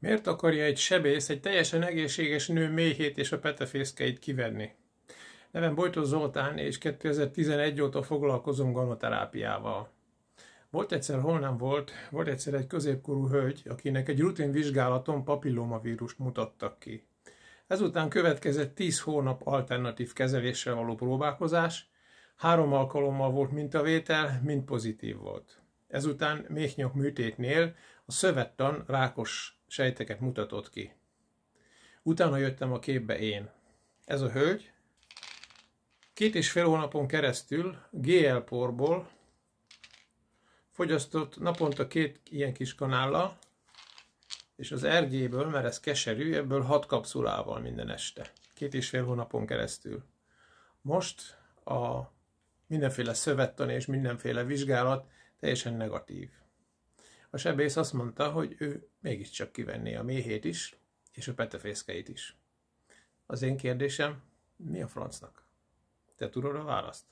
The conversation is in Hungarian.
Miért akarja egy sebész egy teljesen egészséges nő méhét és a petefészkeit kivenni? Nevem Bojtó Zoltán, és 2011 óta foglalkozom gonoterápiával. Volt egyszer, hol nem volt, volt egyszer egy középkorú hölgy, akinek egy rutin vizsgálaton papillomavírust mutattak ki. Ezután következett 10 hónap alternatív kezeléssel való próbálkozás, három alkalommal volt mintavétel, mind pozitív volt. Ezután méhnyok műtétnél a szövettan rákos sejteket mutatott ki. Utána jöttem a képbe én. Ez a hölgy két és fél hónapon keresztül GL porból fogyasztott naponta két ilyen kis kanállal, és az RG-ből, mert ez keserű, ebből hat kapszulával minden este. Két és fél hónapon keresztül. Most a mindenféle szövettan és mindenféle vizsgálat teljesen negatív. A sebész azt mondta, hogy ő mégiscsak kivenné a méhét is, és a petefészkeit is. Az én kérdésem, mi a francnak? Te tudod a választ?